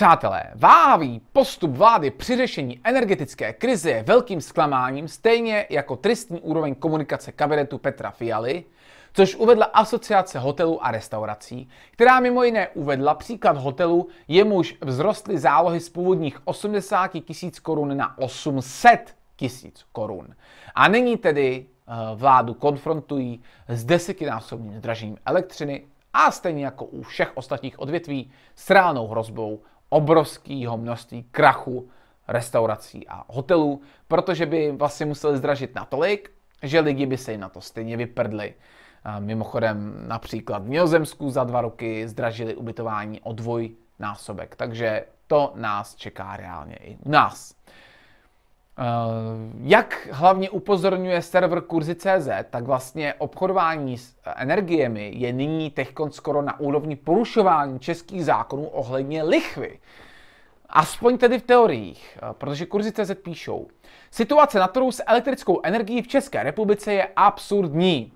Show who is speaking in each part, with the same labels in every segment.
Speaker 1: Přátelé, váhavý postup vlády při řešení energetické krize je velkým zklamáním, stejně jako tristní úroveň komunikace kabinetu Petra Fialy, což uvedla Asociace hotelů a restaurací, která mimo jiné uvedla příklad hotelu, jemuž vzrostly zálohy z původních 80 tisíc korun na 800 tisíc korun. A nyní tedy eh, vládu konfrontují s desetinásobným zdražením elektřiny a stejně jako u všech ostatních odvětví s reálnou hrozbou obrovského množství krachu restaurací a hotelů, protože by vlastně museli zdražit natolik, že lidi by se jim na to stejně vyprdli. Mimochodem například v Nizozemsku za dva roky zdražili ubytování o dvoj násobek, takže to nás čeká reálně i nás. Eh, jak hlavně upozorňuje server Kurzy.cz, tak vlastně obchodování s eh, energiemi je nyní teďkon skoro na úrovni porušování českých zákonů ohledně lichvy. Aspoň tedy v teoriích, eh, protože Kurzy.cz píšou. Situace na trhu s elektrickou energií v České republice je absurdní.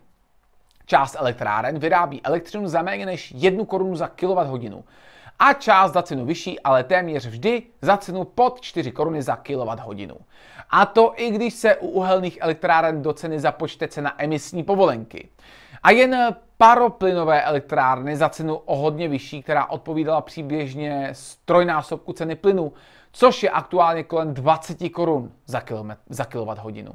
Speaker 1: Část elektráren vyrábí elektřinu za méně než jednu korunu za hodinu a část za cenu vyšší, ale téměř vždy za cenu pod 4 koruny za kWh. A to i když se u uhelných elektráren do ceny započte cena emisní povolenky. A jen paroplynové elektrárny za cenu o hodně vyšší, která odpovídala přibližně z trojnásobku ceny plynu, což je aktuálně kolem 20 korun za, za kWh.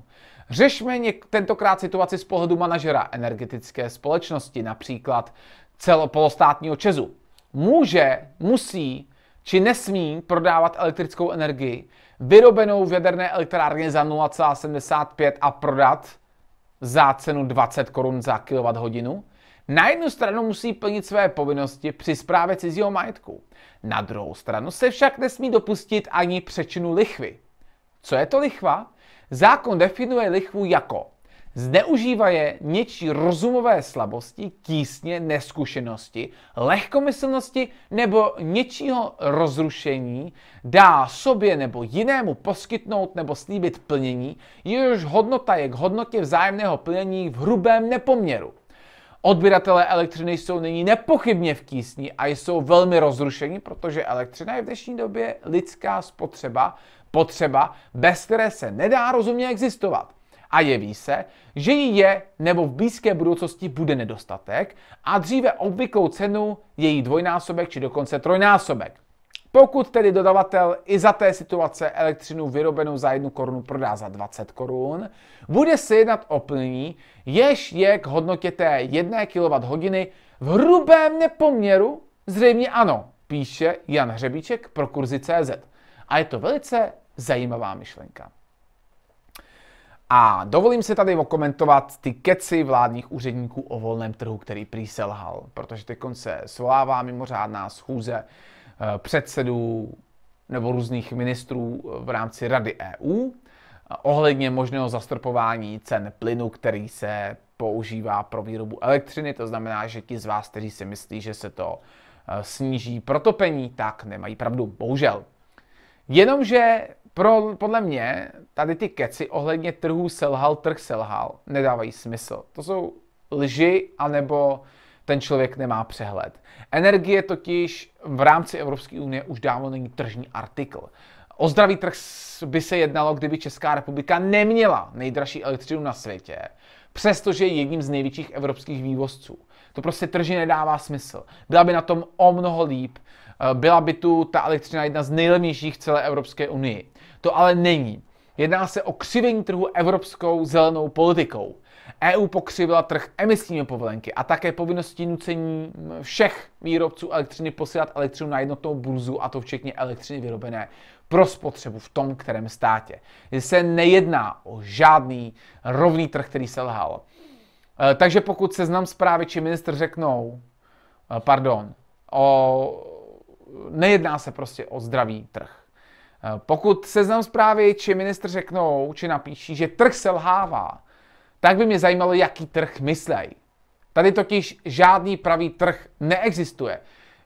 Speaker 1: Řešme něk- tentokrát situaci z pohledu manažera energetické společnosti, například celopolostátního Česu může, musí či nesmí prodávat elektrickou energii vyrobenou v jaderné elektrárně za 0,75 a prodat za cenu 20 korun za kWh. Na jednu stranu musí plnit své povinnosti při správě cizího majetku. Na druhou stranu se však nesmí dopustit ani přečinu lichvy. Co je to lichva? Zákon definuje lichvu jako Zneužívá je něčí rozumové slabosti, tísně, neskušenosti, lehkomyslnosti nebo něčího rozrušení, dá sobě nebo jinému poskytnout nebo slíbit plnění, jehož hodnota je k hodnotě vzájemného plnění v hrubém nepoměru. Odběratelé elektřiny jsou nyní nepochybně v tísni a jsou velmi rozrušeni, protože elektřina je v dnešní době lidská spotřeba, potřeba, bez které se nedá rozumně existovat a jeví se, že jí je nebo v blízké budoucnosti bude nedostatek a dříve obvyklou cenu její dvojnásobek či dokonce trojnásobek. Pokud tedy dodavatel i za té situace elektřinu vyrobenou za jednu korunu prodá za 20 korun, bude se jednat o plnění, jež je k hodnotě té 1 kWh v hrubém nepoměru zřejmě ano, píše Jan Hřebíček pro CZ. A je to velice zajímavá myšlenka. A dovolím si tady okomentovat ty keci vládních úředníků o volném trhu, který prý selhal, protože teď se svolává mimořádná schůze eh, předsedů nebo různých ministrů eh, v rámci Rady EU eh, ohledně možného zastropování cen plynu, který se používá pro výrobu elektřiny. To znamená, že ti z vás, kteří si myslí, že se to sníží protopení, tak nemají pravdu, bohužel. Jenomže pro, podle mě tady ty keci ohledně trhu selhal, trh selhal, nedávají smysl. To jsou lži, anebo ten člověk nemá přehled. Energie totiž v rámci Evropské unie už dávno není tržní artikl. O zdravý trh by se jednalo, kdyby Česká republika neměla nejdražší elektřinu na světě, přestože je jedním z největších evropských vývozců. To prostě trži nedává smysl. Byla by na tom o mnoho líp, eh, byla by tu ta elektřina jedna z nejlevnějších v celé Evropské unii. To ale není. Jedná se o křivení trhu evropskou zelenou politikou. EU pokřivila trh emisními povolenky a také povinností nucení mm, všech výrobců elektřiny posílat elektřinu na jednotnou burzu, a to včetně elektřiny vyrobené pro spotřebu v tom kterém státě. Se nejedná o žádný rovný trh, který selhal. E, takže pokud seznam zprávy či minister řeknou, e, pardon, o, nejedná se prostě o zdravý trh. Eh, pokud seznam zprávy či ministr řeknou, či napíší, že trh selhává, tak by mě zajímalo, jaký trh myslej. Tady totiž žádný pravý trh neexistuje.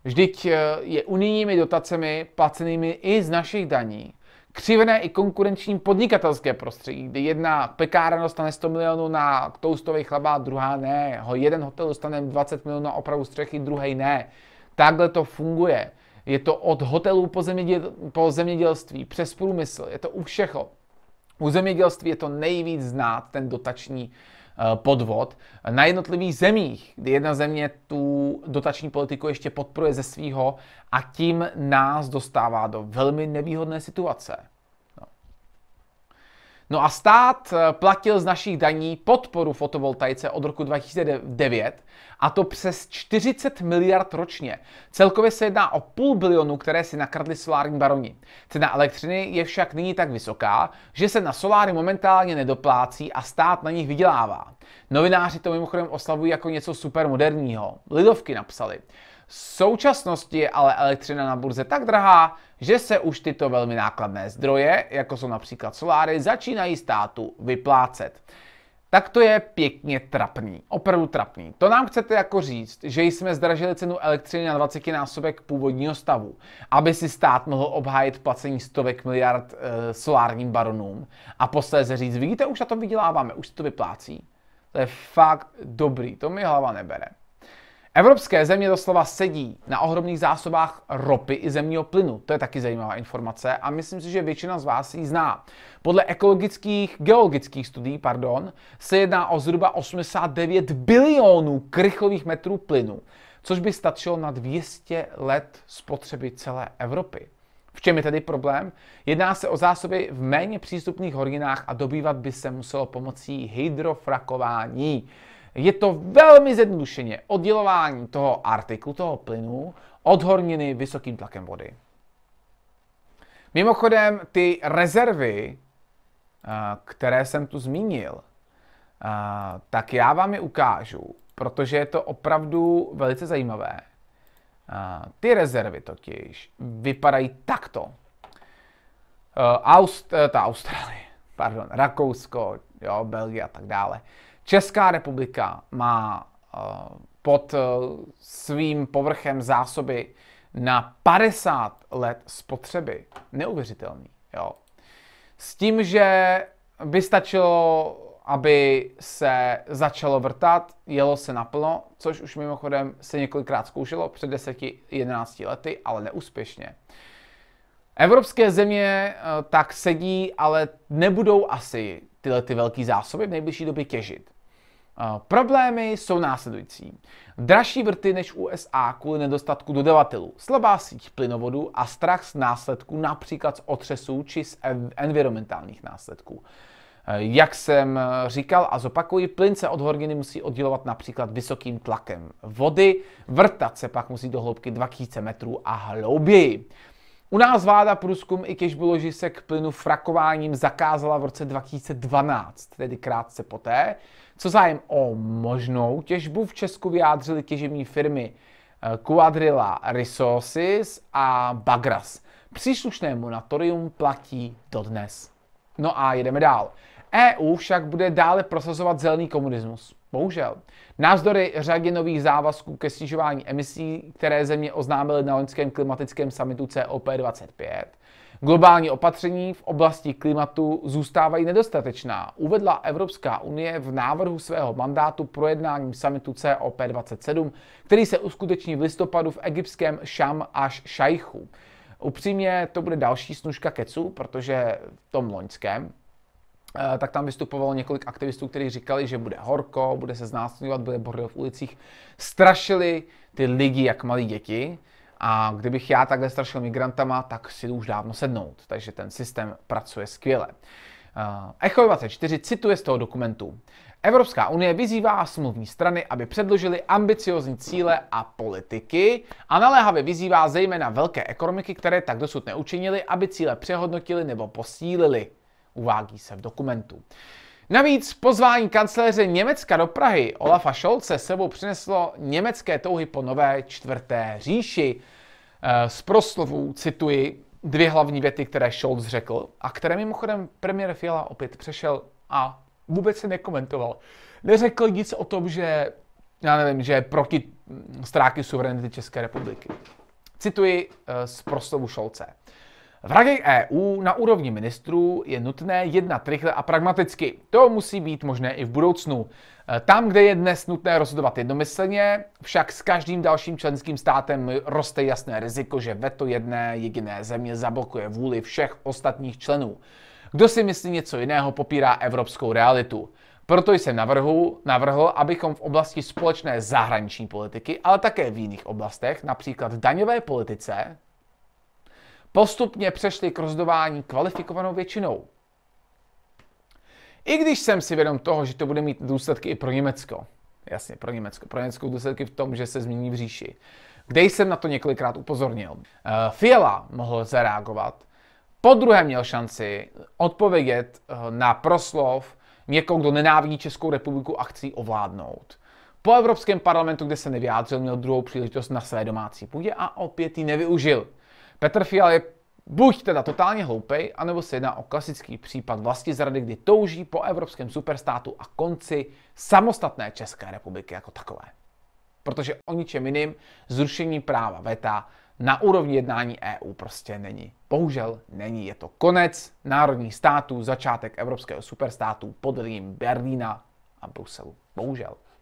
Speaker 1: Vždyť eh, je unijními dotacemi placenými i z našich daní. Křivené i konkurenční podnikatelské prostředí, kdy jedna pekárna dostane 100 milionů na toastový chleba, druhá ne. Jeden hotel dostane 20 milionů na opravu střechy, druhý ne. Takhle to funguje je to od hotelů po, zeměděl, po zemědělství, přes průmysl, je to u všeho. U zemědělství je to nejvíc znát, ten dotační eh, podvod na jednotlivých zemích, kdy jedna země tu dotační politiku ještě podporuje ze svého a tím nás dostává do velmi nevýhodné situace. No a stát eh, platil z našich daní podporu fotovoltaice od roku 2009 a to přes 40 miliard ročně. Celkově se jedná o půl bilionu, které si nakradli solární baroni. Cena elektřiny je však nyní tak vysoká, že se na soláry momentálně nedoplácí a stát na nich vydělává. Novináři to mimochodem oslavují jako něco supermoderního. Lidovky napsali. V současnosti je ale elektřina na burze tak drahá, že se už tyto velmi nákladné zdroje, jako jsou například soláry, začínají státu vyplácet. Tak to je pěkně trapný, opravdu trapný. To nám chcete jako říct, že jsme zdražili cenu elektřiny na 20 násobek původního stavu, aby si stát mohl obhájit placení stovek miliard e, solárním baronům a posléze říct, vidíte, už na tom vyděláváme, už to vyplácí. To je fakt dobrý, to mi hlava nebere. Evropské země doslova sedí na ohromných zásobách ropy i zemního plynu. To je taky zajímavá informace a myslím si, že většina z vás ji zná. Podle ekologických, geologických studií pardon, se jedná o zhruba 89 bilionů krychlových metrů plynu, což by stačilo na 200 let spotřeby celé Evropy. V čem je tedy problém? Jedná se o zásoby v méně přístupných horninách a dobývat by se muselo pomocí hydrofrakování. Je to velmi zjednodušeně oddělování toho artiklu, toho plynu, od horniny vysokým tlakem vody. Mimochodem, ty rezervy, eh, které jsem tu zmínil, eh, tak já vám je ukážu, protože je to opravdu velice zajímavé. Eh, ty rezervy totiž vypadají takto. Aust, ta Austrálie, pardon, Rakousko, jo, Belgie a tak dále. Česká republika má eh, pod eh, svým povrchem zásoby na 50 let spotřeby. Neuvěřitelný, jo. S tím, že by stačilo, aby se začalo vrtat, jelo se naplno, což už mimochodem se několikrát zkoušelo před 10-11 lety, ale neúspěšně. Evropské země eh, tak sedí, ale nebudou asi tyhle ty velké zásoby v nejbližší době těžit. Problémy jsou následující. Dražší vrty než USA kvůli nedostatku dodavatelů, slabá síť plynovodu a strach z následků například z otřesů či z environmentálních následků. Eh, jak jsem eh, říkal a zopakuji, plyn se od horniny musí oddělovat například vysokým tlakem vody, vrtat se pak musí do hloubky 2000 metrů a hlouběji. U nás vláda průzkum i těžbu ložisek plynu frakováním zakázala v roce 2012, tedy krátce poté, co zájem o možnou těžbu v Česku vyjádřili těžební firmy eh, Quadrilla Resources a Bagras. Příslušné monatorium platí dodnes. No a jedeme dál. EU však bude dále prosazovat zelený komunismus. Bohužel. Názdory řadě nových závazků ke snižování emisí, které země oznámily na loňském klimatickém samitu COP25, globální opatření v oblasti klimatu zůstávají nedostatečná, uvedla Evropská unie v návrhu svého mandátu projednáním samitu COP27, který se uskuteční v listopadu v egyptském Šam až Šajchu. Upřímně to bude další snužka keců, protože v tom loňském Eh, tak tam vystupovalo několik aktivistů, kteří říkali, že bude horko, bude se znásilňovat, bude bordel v ulicích. Strašili ty lidi jak malí děti. A kdybych já takhle strašil migrantama, tak si jdu už dávno sednout. Takže ten systém pracuje skvěle. Eh, Echo 24 cituje z toho dokumentu. Evropská unie vyzývá smluvní strany, aby předložili ambiciozní cíle a politiky a naléhavě vyzývá zejména velké ekonomiky, které tak dosud neučinili, aby cíle přehodnotili nebo posílili uvádí se v dokumentu. Navíc pozvání kancléře Německa do Prahy Olafa Scholze sebou přineslo německé touhy po nové čtvrté říši. Eh, z proslovů cituji dvě hlavní věty, které Scholz řekl a které mimochodem premiér Fiala opět přešel a vůbec se nekomentoval. Neřekl nic o tom, že já nevím, že je proti stráky suverenity České republiky. Cituji eh, z proslovu Scholze. V radě EU na úrovni ministrů je nutné jednat rychle a pragmaticky. To musí být možné i v budoucnu. E, tam, kde je dnes nutné rozhodovat jednomyslně, však s každým dalším členským státem roste jasné riziko, že veto jedné jediné země zablokuje vůli všech ostatních členů. Kdo si myslí něco jiného, popírá evropskou realitu. Proto jsem navrhu, navrhl, abychom v oblasti společné zahraniční politiky, ale také v jiných oblastech, například daňové politice, postupně přešli k rozdování kvalifikovanou většinou. I když jsem si vědom toho, že to bude mít důsledky i pro Německo. Jasně, pro Německo. Pro Německo důsledky v tom, že se změní v říši. Kde jsem na to několikrát upozornil. Eh, Fiala mohl zareagovat. Po druhé měl šanci odpovědět eh, na proslov někoho, kdo nenávidí Českou republiku a chce ovládnout. Po Evropském parlamentu, kde se nevyjádřil, měl druhou příležitost na své domácí půdě a opět ji nevyužil. Petr Fial je buď teda totálně hloupej, anebo se jedná o klasický případ vlasti zrady, kdy touží po evropském superstátu a konci samostatné České republiky jako takové. Protože o ničem jiným zrušení práva VETA na úrovni jednání EU prostě není. Bohužel není. Je to konec národních států, začátek evropského superstátu pod Berlína a Bruselu. Bohužel.